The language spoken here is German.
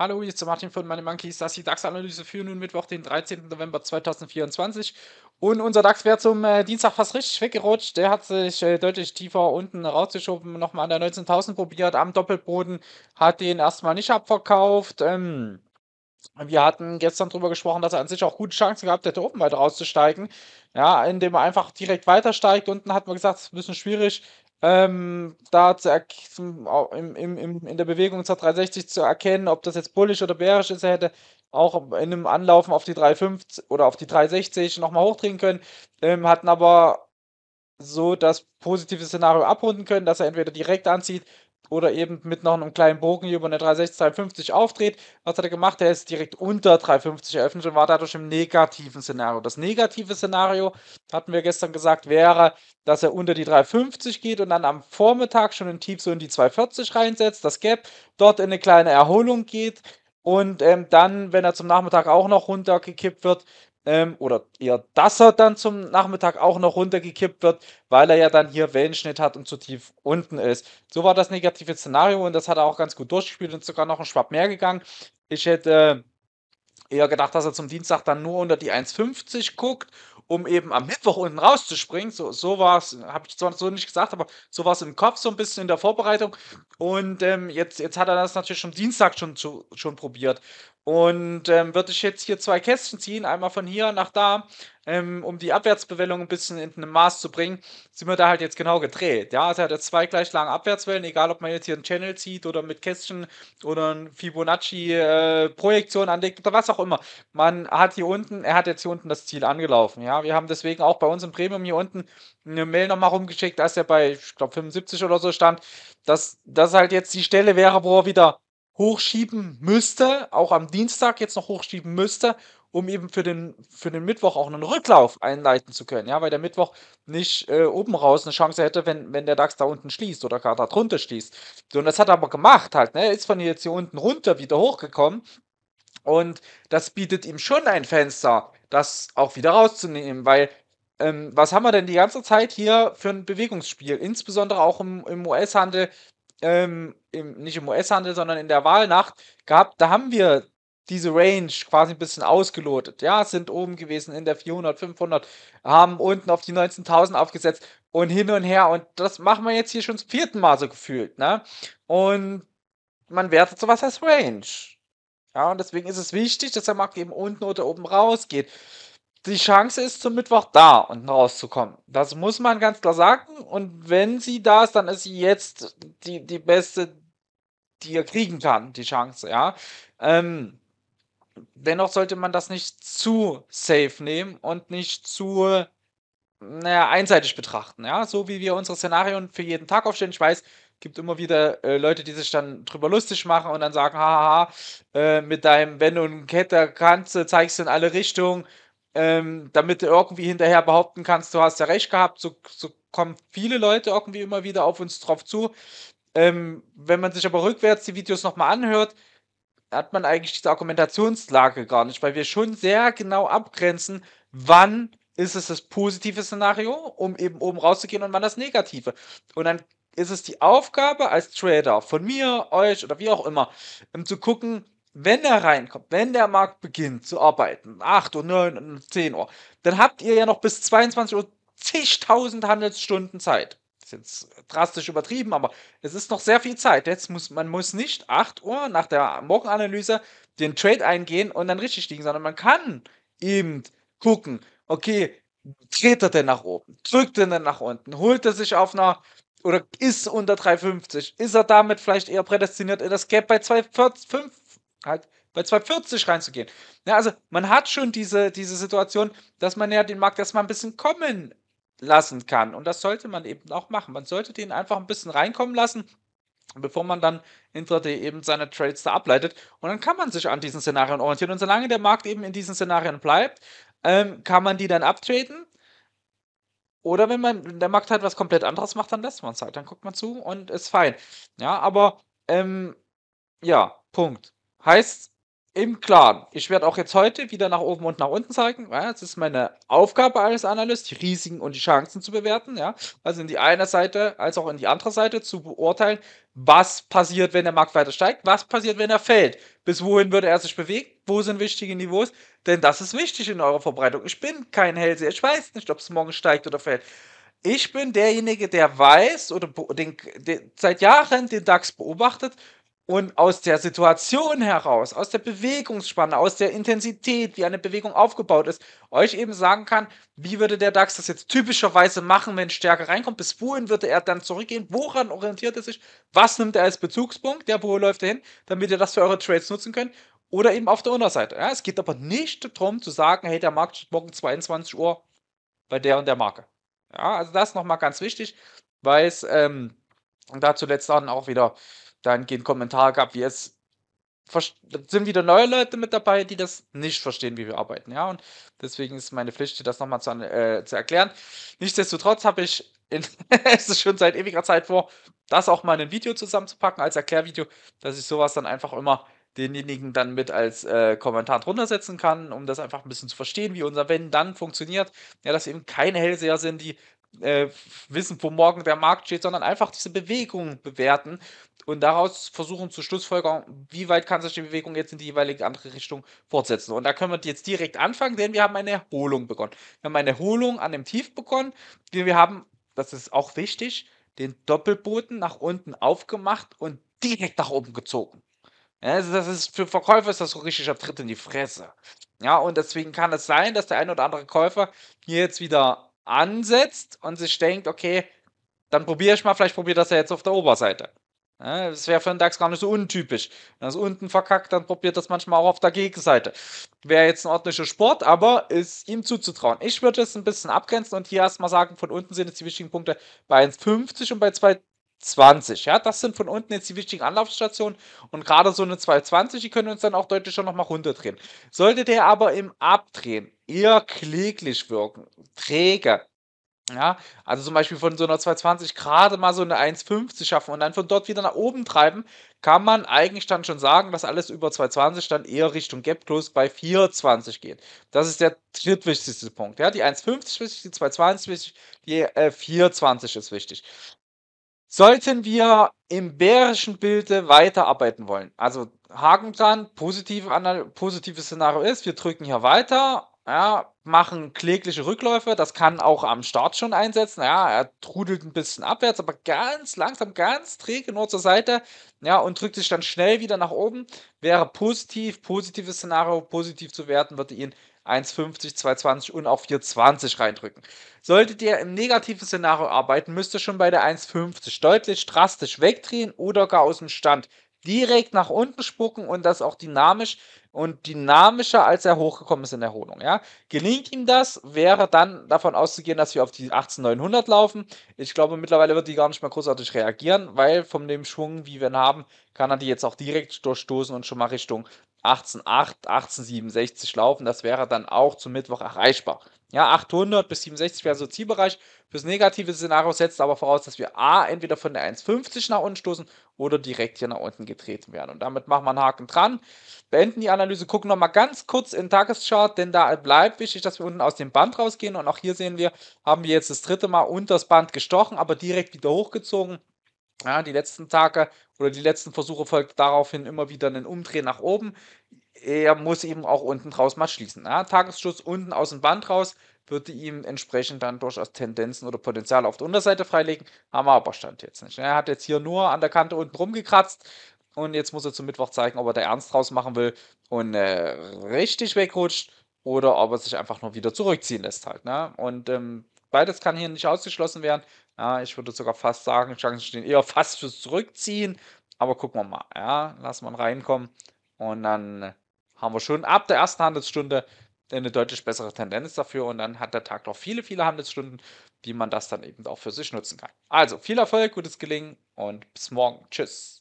Hallo, hier ist der Martin von Meine Monkeys. Das ist die DAX-Analyse für nun Mittwoch, den 13. November 2024. Und unser DAX wäre zum äh, Dienstag fast richtig weggerutscht. Der hat sich äh, deutlich tiefer unten rausgeschoben, nochmal an der 19.000 probiert, am Doppelboden, hat den erstmal nicht abverkauft. Ähm, wir hatten gestern darüber gesprochen, dass er an sich auch gute Chancen gehabt hätte, oben weiter rauszusteigen. Ja, indem er einfach direkt weitersteigt. Unten hat man gesagt, es ist ein bisschen schwierig, ähm, da zu zum, im, im, in der Bewegung zur 360 zu erkennen, ob das jetzt bullisch oder bärisch ist. Er hätte auch in einem Anlaufen auf die 350 oder auf die 360 nochmal hochdrehen können. Ähm, hatten aber so das positive Szenario abrunden können, dass er entweder direkt anzieht oder eben mit noch einem kleinen Bogen hier über eine 360, 350 aufdreht. Was hat er gemacht? Er ist direkt unter 350 eröffnet und war dadurch im negativen Szenario. Das negative Szenario, hatten wir gestern gesagt, wäre, dass er unter die 350 geht und dann am Vormittag schon in Tief so in die 240 reinsetzt, das Gap, dort in eine kleine Erholung geht und ähm, dann, wenn er zum Nachmittag auch noch runtergekippt wird, ähm, oder eher, dass er dann zum Nachmittag auch noch runtergekippt wird, weil er ja dann hier Wellenschnitt hat und zu tief unten ist. So war das negative Szenario und das hat er auch ganz gut durchgespielt und sogar noch einen Schwab mehr gegangen. Ich hätte äh, eher gedacht, dass er zum Dienstag dann nur unter die 1,50 guckt um eben am Mittwoch unten rauszuspringen. So, so war es, habe ich zwar so nicht gesagt, aber so war es im Kopf, so ein bisschen in der Vorbereitung. Und ähm, jetzt, jetzt hat er das natürlich schon Dienstag schon, zu, schon probiert. Und ähm, würde ich jetzt hier zwei Kästchen ziehen, einmal von hier nach da, ähm, um die Abwärtsbewellung ein bisschen in einem Maß zu bringen, sind wir da halt jetzt genau gedreht. Ja, also hat er zwei gleich lange Abwärtswellen, egal ob man jetzt hier einen Channel zieht oder mit Kästchen oder eine Fibonacci-Projektion äh, anlegt oder was auch immer. Man hat hier unten, er hat jetzt hier unten das Ziel angelaufen. Ja, wir haben deswegen auch bei uns im Premium hier unten eine Mail nochmal rumgeschickt, als er bei, ich glaube, 75 oder so stand, dass das halt jetzt die Stelle wäre, wo er wieder hochschieben müsste, auch am Dienstag jetzt noch hochschieben müsste, um eben für den, für den Mittwoch auch einen Rücklauf einleiten zu können, ja, weil der Mittwoch nicht äh, oben raus eine Chance hätte, wenn, wenn der DAX da unten schließt oder gerade da drunter schließt. So, und das hat er aber gemacht halt, ne? Er ist von jetzt hier unten runter wieder hochgekommen. Und das bietet ihm schon ein Fenster, das auch wieder rauszunehmen, weil ähm, was haben wir denn die ganze Zeit hier für ein Bewegungsspiel? Insbesondere auch im, im US-Handel ähm, im, nicht im US-Handel, sondern in der Wahlnacht gehabt. Da haben wir diese Range quasi ein bisschen ausgelotet. Ja, sind oben gewesen in der 400, 500, haben unten auf die 19.000 aufgesetzt und hin und her. Und das machen wir jetzt hier schon zum vierten Mal so gefühlt. Ne? Und man wertet sowas als Range. Ja, und deswegen ist es wichtig, dass der Markt eben unten oder oben rausgeht die Chance ist zum Mittwoch da und rauszukommen. Das muss man ganz klar sagen. Und wenn sie da ist, dann ist sie jetzt die, die beste, die er kriegen kann, die Chance, ja. Ähm, dennoch sollte man das nicht zu safe nehmen und nicht zu naja, einseitig betrachten, ja. So wie wir unsere Szenarien für jeden Tag aufstellen. Ich weiß, gibt immer wieder äh, Leute, die sich dann drüber lustig machen und dann sagen, haha, äh, mit deinem Wenn und Ketter kannst du, zeigst du in alle Richtungen ähm, damit du irgendwie hinterher behaupten kannst, du hast ja recht gehabt, so, so kommen viele Leute irgendwie immer wieder auf uns drauf zu. Ähm, wenn man sich aber rückwärts die Videos nochmal anhört, hat man eigentlich diese Argumentationslage gar nicht, weil wir schon sehr genau abgrenzen, wann ist es das positive Szenario, um eben oben rauszugehen und wann das negative. Und dann ist es die Aufgabe als Trader von mir, euch oder wie auch immer, um ähm, zu gucken, wenn er reinkommt, wenn der Markt beginnt zu arbeiten, 8 Uhr, 9 Uhr, 10 Uhr, dann habt ihr ja noch bis 22 Uhr zigtausend Handelsstunden Zeit. Das ist jetzt drastisch übertrieben, aber es ist noch sehr viel Zeit. Jetzt muss man muss nicht 8 Uhr nach der Morgenanalyse den Trade eingehen und dann richtig liegen, sondern man kann eben gucken, okay, dreht er denn nach oben, drückt er denn nach unten, holt er sich auf einer oder ist unter 3,50, ist er damit vielleicht eher prädestiniert das Gap bei 2,40, halt bei 240 reinzugehen. Ja, also man hat schon diese, diese Situation, dass man ja den Markt erstmal ein bisschen kommen lassen kann. Und das sollte man eben auch machen. Man sollte den einfach ein bisschen reinkommen lassen, bevor man dann intraday eben seine Trades da ableitet. Und dann kann man sich an diesen Szenarien orientieren. Und solange der Markt eben in diesen Szenarien bleibt, ähm, kann man die dann abtraden. Oder wenn man wenn der Markt halt was komplett anderes macht, dann lässt man es halt. Dann guckt man zu und ist fein. Ja, aber ähm, ja, Punkt. Heißt im Klaren, ich werde auch jetzt heute wieder nach oben und nach unten zeigen. Ja, es ist meine Aufgabe als Analyst, die Risiken und die Chancen zu bewerten. Ja, also in die eine Seite als auch in die andere Seite zu beurteilen, was passiert, wenn der Markt weiter steigt, was passiert, wenn er fällt, bis wohin würde er sich bewegen, wo sind wichtige Niveaus, denn das ist wichtig in eurer Verbreitung. Ich bin kein Hellseher, ich weiß nicht, ob es morgen steigt oder fällt. Ich bin derjenige, der weiß oder den, den, seit Jahren den DAX beobachtet und aus der Situation heraus, aus der Bewegungsspanne, aus der Intensität, wie eine Bewegung aufgebaut ist, euch eben sagen kann, wie würde der DAX das jetzt typischerweise machen, wenn Stärke reinkommt, bis wohin würde er dann zurückgehen, woran orientiert er sich, was nimmt er als Bezugspunkt, der wo läuft er hin, damit ihr das für eure Trades nutzen könnt oder eben auf der Unterseite. Ja, es geht aber nicht darum zu sagen, hey, der Markt steht morgen 22 Uhr bei der und der Marke. Ja, also das nochmal ganz wichtig, weil es ähm, da zuletzt dann auch wieder dahingehend Kommentare gab, wie es sind wieder neue Leute mit dabei, die das nicht verstehen, wie wir arbeiten. Ja, und deswegen ist meine Pflicht, das nochmal zu, äh, zu erklären. Nichtsdestotrotz habe ich, in, es ist schon seit ewiger Zeit vor, das auch mal in ein Video zusammenzupacken als Erklärvideo, dass ich sowas dann einfach immer denjenigen dann mit als äh, Kommentar drunter setzen kann, um das einfach ein bisschen zu verstehen, wie unser Wenn-Dann funktioniert. Ja, dass eben keine Hellseher sind, die äh, wissen, wo morgen der Markt steht, sondern einfach diese Bewegung bewerten und daraus versuchen zu schlussfolgern, wie weit kann sich die Bewegung jetzt in die jeweilige andere Richtung fortsetzen. Und da können wir jetzt direkt anfangen, denn wir haben eine Erholung begonnen. Wir haben eine Erholung an dem Tief begonnen, denn wir haben, das ist auch wichtig, den Doppelboden nach unten aufgemacht und direkt nach oben gezogen. Also das ist für Verkäufer ist das so richtig richtiger Tritt in die Fresse. Ja, und deswegen kann es sein, dass der ein oder andere Käufer hier jetzt wieder ansetzt und sich denkt, okay, dann probiere ich mal, vielleicht probiert das ja jetzt auf der Oberseite. Ja, das wäre für einen DAX gar nicht so untypisch. Wenn das unten verkackt, dann probiert das manchmal auch auf der Gegenseite. Wäre jetzt ein ordentlicher Sport, aber ist ihm zuzutrauen. Ich würde es ein bisschen abgrenzen und hier erstmal sagen, von unten sind jetzt die wichtigen Punkte bei 1,50 und bei 2, 20. Ja, das sind von unten jetzt die wichtigen Anlaufstationen und gerade so eine 220, die können uns dann auch deutlich schon nochmal runterdrehen. Sollte der aber im Abdrehen eher kläglich wirken, träge, ja, also zum Beispiel von so einer 220 gerade mal so eine 1,50 schaffen und dann von dort wieder nach oben treiben, kann man eigentlich dann schon sagen, dass alles über 220 dann eher Richtung Gap Close bei 4,20 geht. Das ist der drittwichtigste Punkt. Ja, die 1,50 ist wichtig, die 2,20 ist wichtig, die äh, 4,20 ist wichtig. Sollten wir im bärischen Bilde weiterarbeiten wollen, also Haken dran, positive, positives Szenario ist, wir drücken hier weiter, ja, machen klägliche Rückläufe, das kann auch am Start schon einsetzen, ja, er trudelt ein bisschen abwärts, aber ganz langsam, ganz träge nur zur Seite, ja, und drückt sich dann schnell wieder nach oben, wäre positiv, positives Szenario, positiv zu werten, würde ihn 1,50, 2,20 und auch 4,20 reindrücken. Solltet ihr im negativen Szenario arbeiten, müsst ihr schon bei der 1,50 deutlich drastisch wegdrehen oder gar aus dem Stand direkt nach unten spucken und das auch dynamisch und dynamischer, als er hochgekommen ist in der Erholung. Ja? Gelingt ihm das, wäre dann davon auszugehen, dass wir auf die 18900 laufen. Ich glaube, mittlerweile wird die gar nicht mehr großartig reagieren, weil von dem Schwung, wie wir ihn haben, kann er die jetzt auch direkt durchstoßen und schon mal Richtung 18,8, 18,67 laufen. Das wäre dann auch zum Mittwoch erreichbar. Ja, 800 bis 67 wäre so Zielbereich. Fürs negative Szenario setzt aber voraus, dass wir A, entweder von der 1,50 nach unten stoßen oder direkt hier nach unten getreten werden. Und damit machen wir einen Haken dran, beenden die Analyse, gucken nochmal ganz kurz in den Tageschart, denn da bleibt wichtig, dass wir unten aus dem Band rausgehen. Und auch hier sehen wir, haben wir jetzt das dritte Mal unter das Band gestochen, aber direkt wieder hochgezogen. Ja, die letzten Tage oder die letzten Versuche folgt daraufhin immer wieder ein Umdrehen nach oben. Er muss eben auch unten draus mal schließen. Ja, Tagesschuss unten aus dem Band raus würde ihm entsprechend dann durchaus Tendenzen oder Potenzial auf der Unterseite freilegen. Haben wir aber Stand jetzt nicht. Er hat jetzt hier nur an der Kante unten rumgekratzt und jetzt muss er zum Mittwoch zeigen, ob er da ernst draus machen will und äh, richtig wegrutscht oder ob er sich einfach nur wieder zurückziehen lässt halt. Ne? Und ähm, beides kann hier nicht ausgeschlossen werden. Ja, ich würde sogar fast sagen, Chancen stehen eher fast fürs Zurückziehen. Aber gucken wir mal. Ja, lassen wir reinkommen. Und dann haben wir schon ab der ersten Handelsstunde eine deutlich bessere Tendenz dafür. Und dann hat der Tag noch viele, viele Handelsstunden, wie man das dann eben auch für sich nutzen kann. Also viel Erfolg, gutes Gelingen und bis morgen. Tschüss.